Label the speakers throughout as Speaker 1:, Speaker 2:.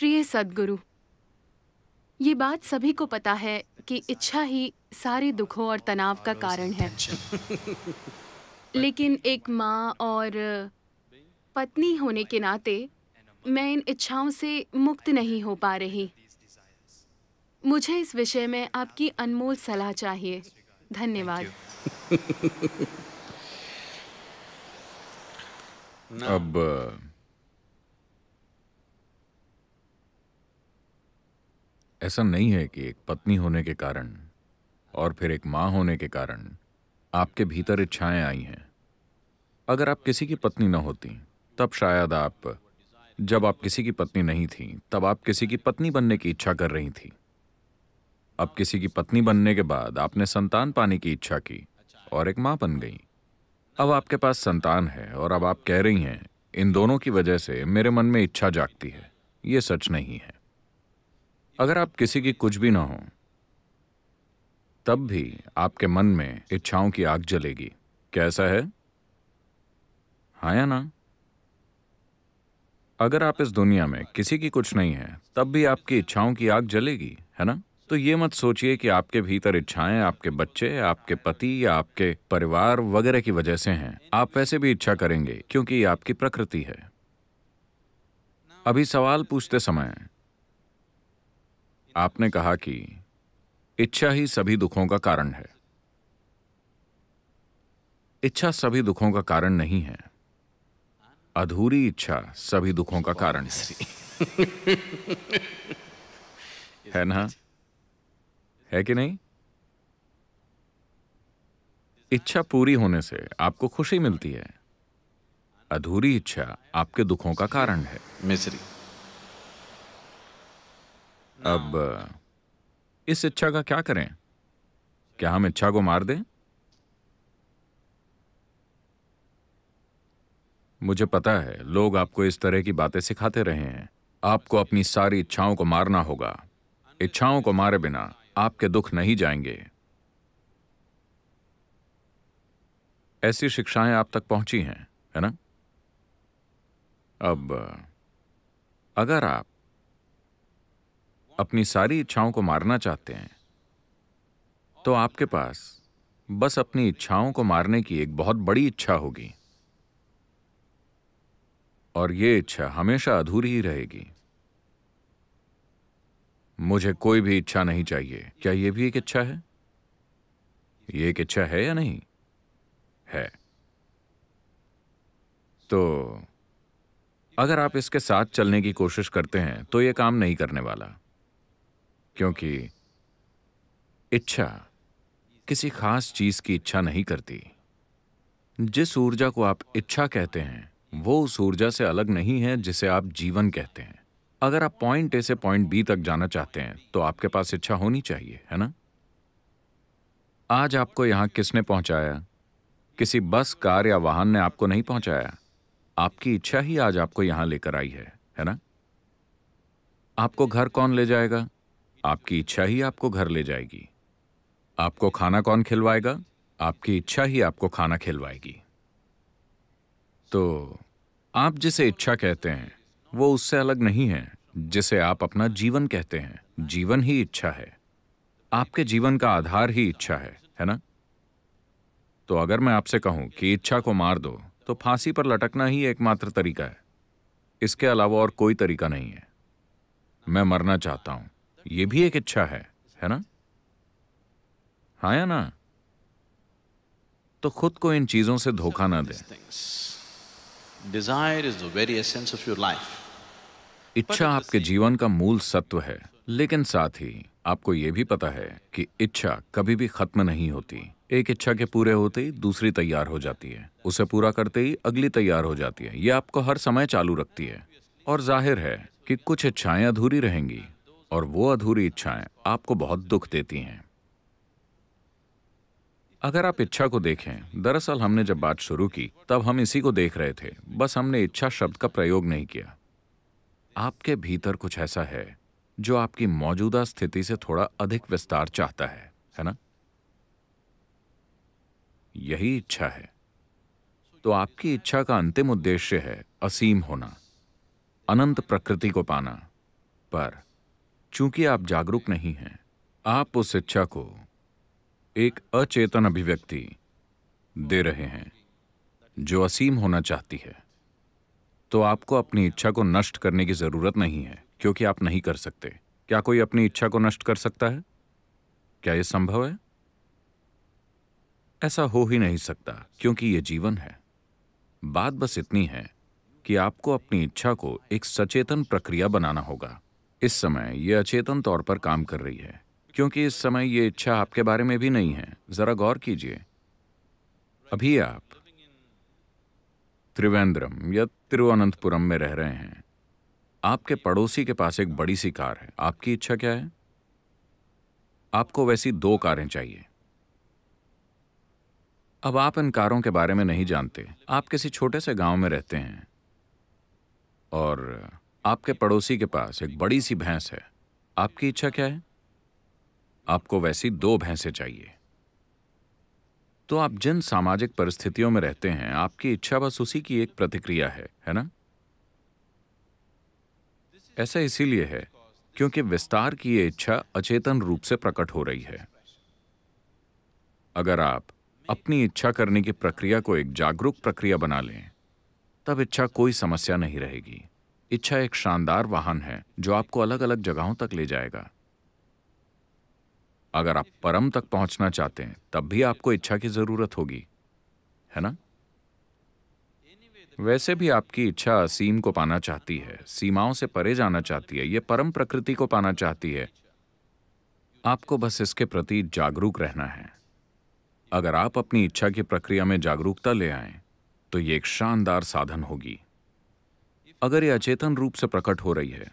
Speaker 1: प्रिय सदगुरु ये बात सभी को पता है कि इच्छा ही सारे दुखों और तनाव का कारण है लेकिन एक माँ और पत्नी होने के नाते मैं इन इच्छाओं से मुक्त नहीं हो पा रही मुझे इस विषय में आपकी अनमोल सलाह चाहिए धन्यवाद अब ऐसा नहीं है कि एक पत्नी होने के कारण और फिर एक माँ होने के कारण आपके भीतर इच्छाएं आई हैं अगर आप किसी की पत्नी न होती तब शायद आप जब आप किसी की पत्नी नहीं थी तब आप किसी की पत्नी बनने की इच्छा कर रही थी अब किसी की पत्नी बनने के बाद आपने संतान पाने की इच्छा की और एक माँ बन गई अब आपके पास संतान है और अब आप कह रही हैं इन दोनों की वजह से मेरे मन में इच्छा जागती है ये सच नहीं है अगर आप किसी की कुछ भी ना हो तब भी आपके मन में इच्छाओं की आग जलेगी कैसा है हाँ या ना अगर आप इस दुनिया में किसी की कुछ नहीं है तब भी आपकी इच्छाओं की आग जलेगी है ना तो ये मत सोचिए कि आपके भीतर इच्छाएं आपके बच्चे आपके पति या आपके परिवार वगैरह की वजह से हैं आप वैसे भी इच्छा करेंगे क्योंकि ये आपकी प्रकृति है अभी सवाल पूछते समय आपने कहा कि इच्छा ही सभी दुखों का कारण है इच्छा सभी दुखों का कारण नहीं है अधूरी इच्छा सभी दुखों का कारण है है ना है कि नहीं इच्छा पूरी होने से आपको खुशी मिलती है अधूरी इच्छा आपके दुखों का कारण है मिश्री अब हाँ। इस इच्छा का क्या करें क्या हम इच्छा को मार दें मुझे पता है लोग आपको इस तरह की बातें सिखाते रहे हैं आपको अपनी सारी इच्छाओं को मारना होगा इच्छाओं को मारे बिना आपके दुख नहीं जाएंगे ऐसी शिक्षाएं आप तक पहुंची हैं है ना अब अगर आप अपनी सारी इच्छाओं को मारना चाहते हैं तो आपके पास बस अपनी इच्छाओं को मारने की एक बहुत बड़ी इच्छा होगी और ये इच्छा हमेशा अधूरी ही रहेगी मुझे कोई भी इच्छा नहीं चाहिए क्या यह भी एक इच्छा है ये एक इच्छा है या नहीं है तो अगर आप इसके साथ चलने की कोशिश करते हैं तो यह काम नहीं करने वाला क्योंकि इच्छा किसी खास चीज की इच्छा नहीं करती जिस ऊर्जा को आप इच्छा कहते हैं वो उस ऊर्जा से अलग नहीं है जिसे आप जीवन कहते हैं अगर आप पॉइंट ए से पॉइंट बी तक जाना चाहते हैं तो आपके पास इच्छा होनी चाहिए है ना आज आपको यहां किसने पहुंचाया किसी बस कार या वाहन ने आपको नहीं पहुंचाया आपकी इच्छा ही आज आपको यहां लेकर आई है है ना आपको घर कौन ले जाएगा आपकी इच्छा ही आपको घर ले जाएगी आपको खाना कौन खिलवाएगा आपकी इच्छा ही आपको खाना खिलवाएगी तो आप जिसे इच्छा कहते हैं वो उससे अलग नहीं है जिसे आप अपना जीवन कहते हैं जीवन ही इच्छा है आपके जीवन का आधार ही इच्छा है है ना तो अगर मैं आपसे कहूं कि इच्छा को मार दो तो फांसी पर लटकना ही एकमात्र तरीका है इसके अलावा और कोई तरीका नहीं है मैं मरना चाहता हूं ये भी एक इच्छा है है ना हाँ या ना तो खुद को इन चीजों से धोखा ना दे desire is very essence of your life इच्छा आपके जीवन का मूल सत्व है लेकिन साथ ही आपको यह भी पता है कि इच्छा कभी भी खत्म नहीं होती एक इच्छा के पूरे होते ही दूसरी तैयार हो जाती है उसे पूरा करते ही अगली तैयार हो जाती है यह आपको हर समय चालू रखती है और जाहिर है कि कुछ इच्छाएं अधूरी रहेंगी और वो अधूरी इच्छाएं आपको बहुत दुख देती हैं अगर आप इच्छा को देखें दरअसल हमने जब बात शुरू की तब हम इसी को देख रहे थे बस हमने इच्छा शब्द का प्रयोग नहीं किया आपके भीतर कुछ ऐसा है जो आपकी मौजूदा स्थिति से थोड़ा अधिक विस्तार चाहता है है ना यही इच्छा है तो आपकी इच्छा का अंतिम उद्देश्य है असीम होना अनंत प्रकृति को पाना पर चूंकि आप जागरूक नहीं हैं आप उस इच्छा को एक अचेतन अभिव्यक्ति दे रहे हैं जो असीम होना चाहती है तो आपको अपनी इच्छा को नष्ट करने की जरूरत नहीं है क्योंकि आप नहीं कर सकते क्या कोई अपनी इच्छा को नष्ट कर सकता है क्या यह संभव है ऐसा हो ही नहीं सकता क्योंकि यह जीवन है बात बस इतनी है कि आपको अपनी इच्छा को एक सचेतन प्रक्रिया बनाना होगा इस समय ये अचेतन तौर पर काम कर रही है क्योंकि इस समय ये इच्छा आपके बारे में भी नहीं है जरा गौर कीजिए अभी आप त्रिवेंद्रम या तिरुवनंतपुरम में रह रहे हैं आपके पड़ोसी के पास एक बड़ी सी कार है आपकी इच्छा क्या है आपको वैसी दो कारें चाहिए अब आप इन कारों के बारे में नहीं जानते आप किसी छोटे से गांव में रहते हैं और आपके पड़ोसी के पास एक बड़ी सी भैंस है आपकी इच्छा क्या है आपको वैसी दो भैंसें चाहिए तो आप जिन सामाजिक परिस्थितियों में रहते हैं आपकी इच्छा बस उसी की एक प्रतिक्रिया है है ना ऐसा इसीलिए है क्योंकि विस्तार की यह इच्छा अचेतन रूप से प्रकट हो रही है अगर आप अपनी इच्छा करने की प्रक्रिया को एक जागरूक प्रक्रिया बना लें तब इच्छा कोई समस्या नहीं रहेगी इच्छा एक शानदार वाहन है जो आपको अलग अलग जगहों तक ले जाएगा अगर आप परम तक पहुंचना चाहते हैं तब भी आपको इच्छा की जरूरत होगी है ना वैसे भी आपकी इच्छा असीम को पाना चाहती है सीमाओं से परे जाना चाहती है यह परम प्रकृति को पाना चाहती है आपको बस इसके प्रति जागरूक रहना है अगर आप अपनी इच्छा की प्रक्रिया में जागरूकता ले आए तो ये एक शानदार साधन होगी अगर यह अचेतन रूप से प्रकट हो रही है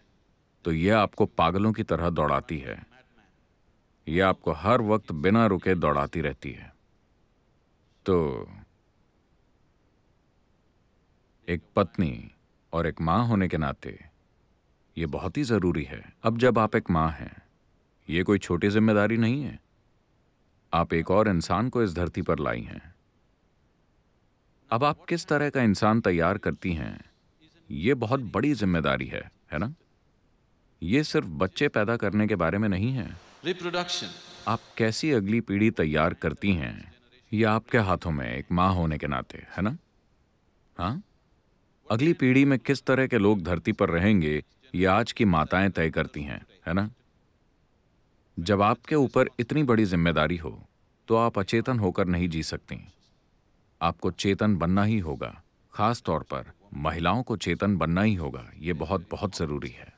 Speaker 1: तो यह आपको पागलों की तरह दौड़ाती है यह आपको हर वक्त बिना रुके दौड़ाती रहती है तो एक पत्नी और एक मां होने के नाते ये बहुत ही ज़रूरी है अब जब आप एक मां हैं ये कोई छोटी जिम्मेदारी नहीं है आप एक और इंसान को इस धरती पर लाई हैं अब आप किस तरह का इंसान तैयार करती हैं ये बहुत बड़ी जिम्मेदारी है है ना ये सिर्फ बच्चे पैदा करने के बारे में नहीं है रिप्रोडक्शन आप कैसी अगली पीढ़ी तैयार करती हैं ये आपके हाथों में एक माँ होने के नाते है ना हाँ अगली पीढ़ी में किस तरह के लोग धरती पर रहेंगे ये आज की माताएं तय करती हैं है ना जब आपके ऊपर इतनी बड़ी जिम्मेदारी हो तो आप अचेतन होकर नहीं जी सकती आपको चेतन बनना ही होगा खास तौर पर महिलाओं को चेतन बनना ही होगा ये बहुत बहुत ज़रूरी है